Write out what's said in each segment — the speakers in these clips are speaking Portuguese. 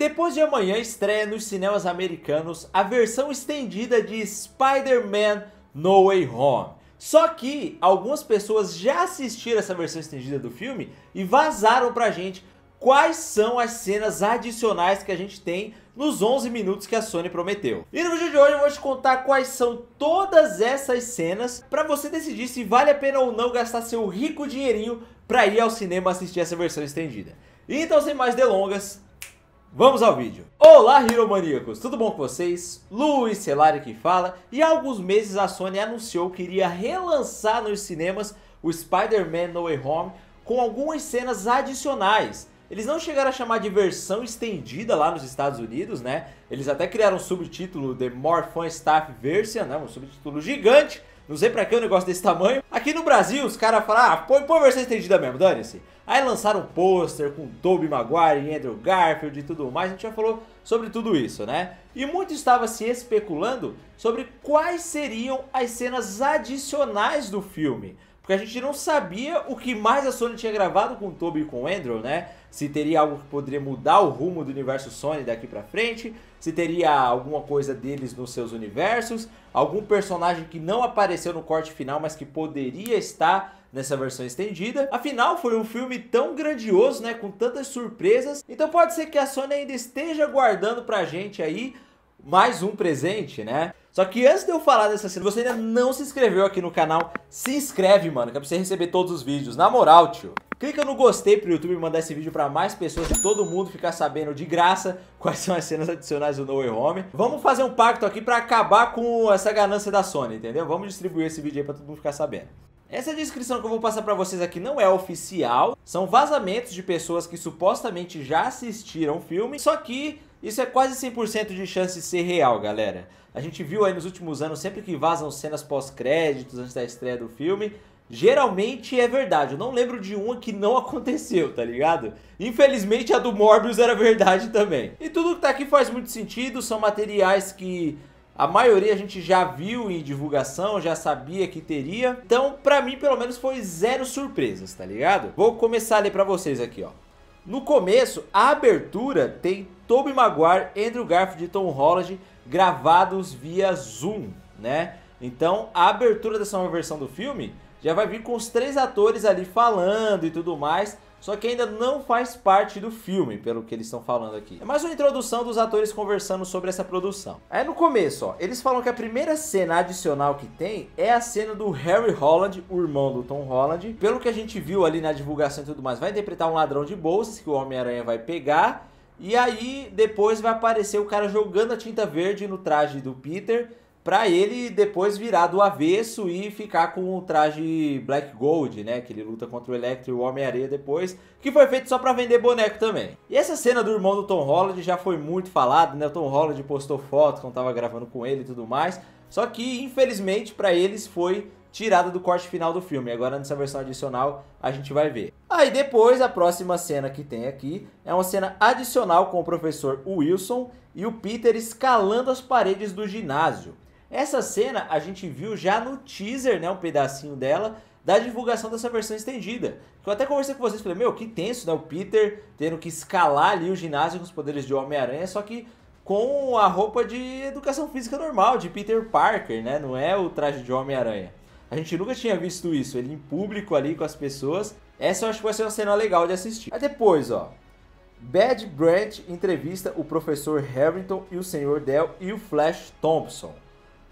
Depois de amanhã estreia nos cinemas americanos a versão estendida de Spider-Man No Way Home. Só que algumas pessoas já assistiram essa versão estendida do filme e vazaram pra gente quais são as cenas adicionais que a gente tem nos 11 minutos que a Sony prometeu. E no vídeo de hoje eu vou te contar quais são todas essas cenas para você decidir se vale a pena ou não gastar seu rico dinheirinho para ir ao cinema assistir essa versão estendida. Então sem mais delongas, Vamos ao vídeo. Olá, Hiromaníacos! Tudo bom com vocês? Luiz Celari que fala. E há alguns meses a Sony anunciou que iria relançar nos cinemas o Spider-Man No Way Home com algumas cenas adicionais. Eles não chegaram a chamar de versão estendida lá nos Estados Unidos, né? Eles até criaram um subtítulo The More Fun Staff Version, né? um subtítulo gigante. Não sei pra que um negócio desse tamanho. Aqui no Brasil, os caras falaram: ah, põe, põe versão estendida mesmo, dane-se. Aí lançaram um pôster com Toby Maguire, Andrew Garfield e tudo mais, a gente já falou sobre tudo isso, né? E muito estava se especulando sobre quais seriam as cenas adicionais do filme. Porque a gente não sabia o que mais a Sony tinha gravado com o Toby e com o Andrew, né? Se teria algo que poderia mudar o rumo do universo Sony daqui pra frente, se teria alguma coisa deles nos seus universos, algum personagem que não apareceu no corte final, mas que poderia estar nessa versão estendida. Afinal, foi um filme tão grandioso, né, com tantas surpresas. Então pode ser que a Sony ainda esteja guardando pra gente aí mais um presente, né? Só que antes de eu falar dessa cena, você ainda não se inscreveu aqui no canal, se inscreve, mano, que é pra você receber todos os vídeos. Na moral, tio. Clica no gostei pro YouTube mandar esse vídeo para mais pessoas, de todo mundo ficar sabendo de graça quais são as cenas adicionais do No Way Home. Vamos fazer um pacto aqui para acabar com essa ganância da Sony, entendeu? Vamos distribuir esse vídeo aí pra todo mundo ficar sabendo. Essa descrição que eu vou passar para vocês aqui não é oficial, são vazamentos de pessoas que supostamente já assistiram o filme, só que isso é quase 100% de chance de ser real, galera. A gente viu aí nos últimos anos, sempre que vazam cenas pós-créditos antes da estreia do filme, geralmente é verdade. Eu não lembro de uma que não aconteceu, tá ligado? Infelizmente a do Morbius era verdade também. E tudo que tá aqui faz muito sentido, são materiais que a maioria a gente já viu em divulgação, já sabia que teria. Então, para mim, pelo menos foi zero surpresas, tá ligado? Vou começar a ler para vocês aqui, ó. No começo, a abertura tem Tobey Maguire, Andrew Garfield e Tom Holland gravados via Zoom, né? Então, a abertura dessa nova versão do filme já vai vir com os três atores ali falando e tudo mais só que ainda não faz parte do filme, pelo que eles estão falando aqui. É mais uma introdução dos atores conversando sobre essa produção. Aí é no começo, ó, eles falam que a primeira cena adicional que tem é a cena do Harry Holland, o irmão do Tom Holland. Pelo que a gente viu ali na divulgação e tudo mais, vai interpretar um ladrão de bolsas que o Homem-Aranha vai pegar. E aí depois vai aparecer o cara jogando a tinta verde no traje do Peter para ele depois virar do avesso e ficar com o traje Black Gold, né? Que ele luta contra o Electro e o Homem-Areia depois, que foi feito só para vender boneco também. E essa cena do irmão do Tom Holland já foi muito falado, né? O Tom Holland postou foto quando tava gravando com ele e tudo mais. Só que, infelizmente, para eles foi tirada do corte final do filme. Agora, nessa versão adicional, a gente vai ver. Aí depois, a próxima cena que tem aqui é uma cena adicional com o professor Wilson e o Peter escalando as paredes do ginásio. Essa cena a gente viu já no teaser, né, um pedacinho dela, da divulgação dessa versão estendida. Eu até conversei com vocês, falei, meu, que tenso, né, o Peter tendo que escalar ali o ginásio com os poderes de Homem-Aranha, só que com a roupa de educação física normal, de Peter Parker, né, não é o traje de Homem-Aranha. A gente nunca tinha visto isso, ele em público ali com as pessoas. Essa eu acho que vai ser uma cena legal de assistir. Aí depois, ó, Bad Brand entrevista o professor Harrington e o Sr. Dell e o Flash Thompson.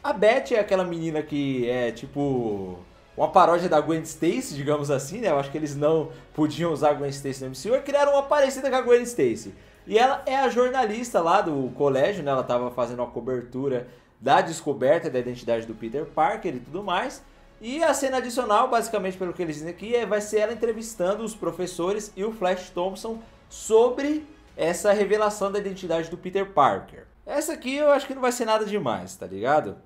A Beth é aquela menina que é tipo uma paródia da Gwen Stacy, digamos assim, né? Eu acho que eles não podiam usar a Gwen Stacy no MCU, e é criaram uma parecida com a Gwen Stacy. E ela é a jornalista lá do colégio, né? Ela estava fazendo uma cobertura da descoberta da identidade do Peter Parker e tudo mais. E a cena adicional, basicamente pelo que eles dizem aqui, é, vai ser ela entrevistando os professores e o Flash Thompson sobre essa revelação da identidade do Peter Parker. Essa aqui eu acho que não vai ser nada demais, tá ligado?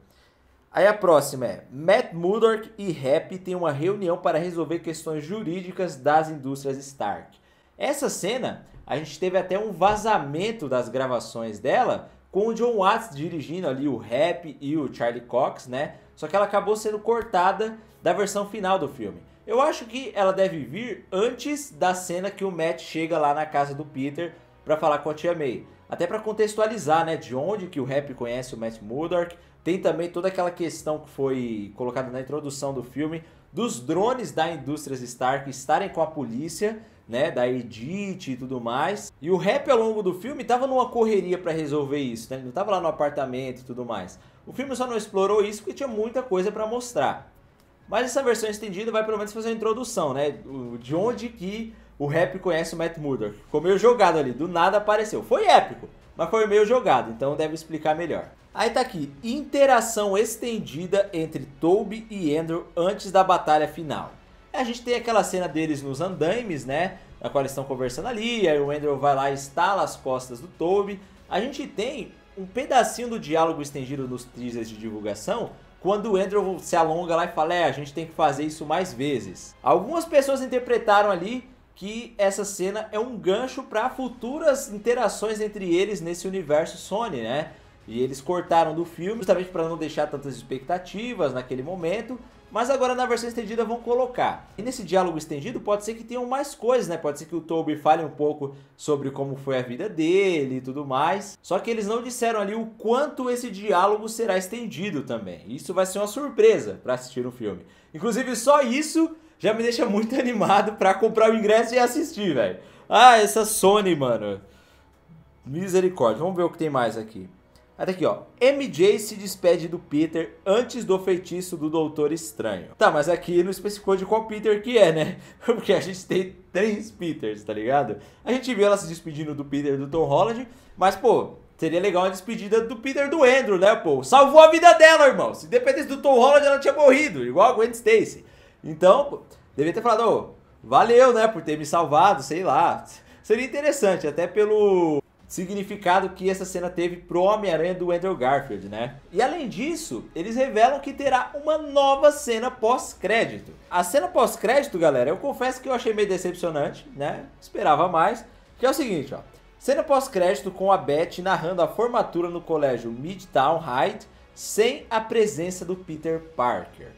Aí a próxima é: Matt Murdock e Rap têm uma reunião para resolver questões jurídicas das indústrias Stark. Essa cena, a gente teve até um vazamento das gravações dela com o John Watts dirigindo ali o Rap e o Charlie Cox, né? Só que ela acabou sendo cortada da versão final do filme. Eu acho que ela deve vir antes da cena que o Matt chega lá na casa do Peter para falar com a tia May até para contextualizar, né, de onde que o rap conhece o Matt Murdock. Tem também toda aquela questão que foi colocada na introdução do filme dos drones da Indústrias Stark estarem com a polícia, né, da Edith e tudo mais. E o rap ao longo do filme tava numa correria para resolver isso, né? Ele não tava lá no apartamento e tudo mais. O filme só não explorou isso porque tinha muita coisa para mostrar. Mas essa versão estendida vai pelo menos fazer uma introdução, né, de onde que o rap conhece o Matt Murdock. Ficou meio jogado ali, do nada apareceu. Foi épico, mas foi meio jogado, então deve explicar melhor. Aí tá aqui, interação estendida entre Toby e Andrew antes da batalha final. É, a gente tem aquela cena deles nos andaimes, né? Na qual eles estão conversando ali, aí o Andrew vai lá e estala as costas do Toby. A gente tem um pedacinho do diálogo estendido nos teasers de divulgação, quando o Andrew se alonga lá e fala, é, a gente tem que fazer isso mais vezes. Algumas pessoas interpretaram ali que essa cena é um gancho para futuras interações entre eles nesse universo Sony, né? E eles cortaram do filme justamente para não deixar tantas expectativas naquele momento, mas agora na versão estendida vão colocar. E nesse diálogo estendido pode ser que tenham mais coisas, né? Pode ser que o Toby fale um pouco sobre como foi a vida dele e tudo mais. Só que eles não disseram ali o quanto esse diálogo será estendido também. Isso vai ser uma surpresa para assistir o filme. Inclusive só isso já me deixa muito animado para comprar o ingresso e assistir, velho. Ah, essa Sony, mano. Misericórdia. Vamos ver o que tem mais aqui. Até ah, tá aqui, ó. MJ se despede do Peter antes do feitiço do Doutor Estranho. Tá, mas aqui não especificou de qual Peter que é, né? Porque a gente tem três Peters, tá ligado? A gente viu ela se despedindo do Peter do Tom Holland, mas, pô, seria legal uma despedida do Peter do Andrew, né, pô? Salvou a vida dela, irmão. Se dependesse do Tom Holland, ela tinha morrido, igual a Gwen Stacy. Então, devia ter falado, oh, valeu, né, por ter me salvado, sei lá. Seria interessante, até pelo significado que essa cena teve pro Homem-Aranha do Andrew Garfield, né? E além disso, eles revelam que terá uma nova cena pós-crédito. A cena pós-crédito, galera, eu confesso que eu achei meio decepcionante, né? Esperava mais. Que é o seguinte, ó. Cena pós-crédito com a Beth narrando a formatura no colégio Midtown High sem a presença do Peter Parker.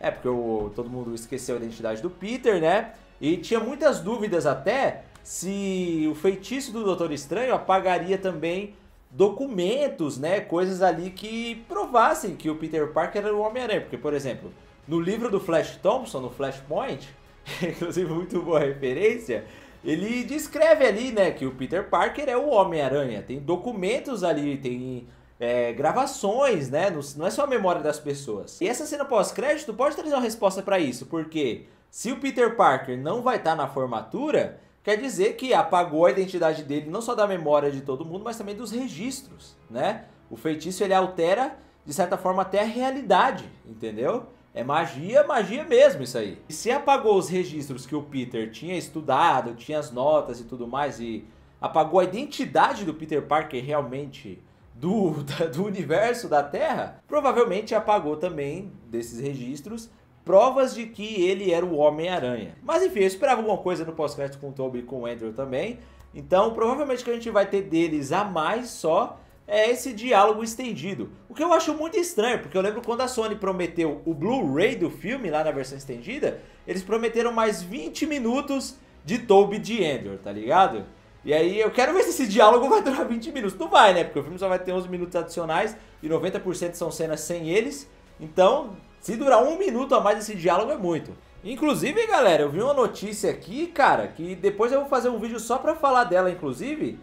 É, porque o, todo mundo esqueceu a identidade do Peter, né? E tinha muitas dúvidas até se o feitiço do Doutor Estranho apagaria também documentos, né? Coisas ali que provassem que o Peter Parker era o Homem-Aranha. Porque, por exemplo, no livro do Flash Thompson, no Flashpoint, inclusive muito boa referência, ele descreve ali, né, que o Peter Parker é o Homem-Aranha. Tem documentos ali, tem é, gravações, né? Não é só a memória das pessoas. E essa cena pós-crédito pode trazer uma resposta para isso, porque se o Peter Parker não vai estar tá na formatura, quer dizer que apagou a identidade dele não só da memória de todo mundo, mas também dos registros, né? O feitiço ele altera de certa forma até a realidade, entendeu? É magia, magia mesmo isso aí. E se apagou os registros que o Peter tinha estudado, tinha as notas e tudo mais e apagou a identidade do Peter Parker realmente do, do universo da Terra, provavelmente apagou também desses registros provas de que ele era o Homem-Aranha. Mas enfim, eu esperava alguma coisa no pós-crédito com o Toby e com o Andrew também. Então, provavelmente o que a gente vai ter deles a mais só é esse diálogo estendido. O que eu acho muito estranho, porque eu lembro quando a Sony prometeu o Blu-ray do filme lá na versão estendida, eles prometeram mais 20 minutos de Toby de Andrew, tá ligado? E aí eu quero ver se esse diálogo vai durar 20 minutos. Não vai, né? Porque o filme só vai ter 11 minutos adicionais e 90% são cenas sem eles. Então, se durar um minuto a mais esse diálogo é muito. Inclusive, galera, eu vi uma notícia aqui, cara, que depois eu vou fazer um vídeo só pra falar dela, inclusive.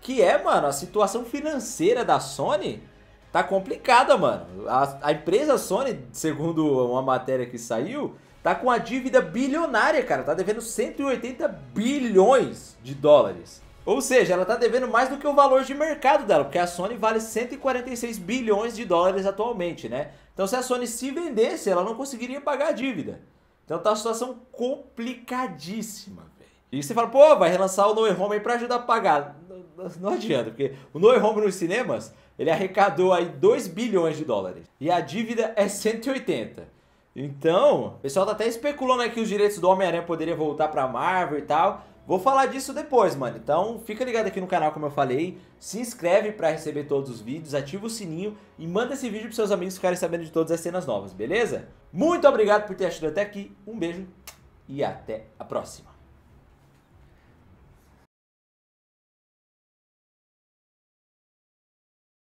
Que é, mano, a situação financeira da Sony tá complicada, mano. A, a empresa Sony, segundo uma matéria que saiu, Tá com a dívida bilionária, cara. Tá devendo 180 bilhões de dólares. Ou seja, ela tá devendo mais do que o valor de mercado dela, porque a Sony vale 146 bilhões de dólares atualmente, né? Então se a Sony se vendesse, ela não conseguiria pagar a dívida. Então tá uma situação complicadíssima, velho. E você fala, pô, vai relançar o No Way Home aí pra ajudar a pagar. Não, não adianta, porque o No Way Home nos cinemas, ele arrecadou aí 2 bilhões de dólares. E a dívida é 180. Então, o pessoal tá até especulando aí que os direitos do Homem-Aranha poderiam voltar pra Marvel e tal. Vou falar disso depois, mano. Então, fica ligado aqui no canal, como eu falei. Se inscreve para receber todos os vídeos, ativa o sininho e manda esse vídeo pros seus amigos ficarem sabendo de todas as cenas novas, beleza? Muito obrigado por ter assistido até aqui. Um beijo e até a próxima.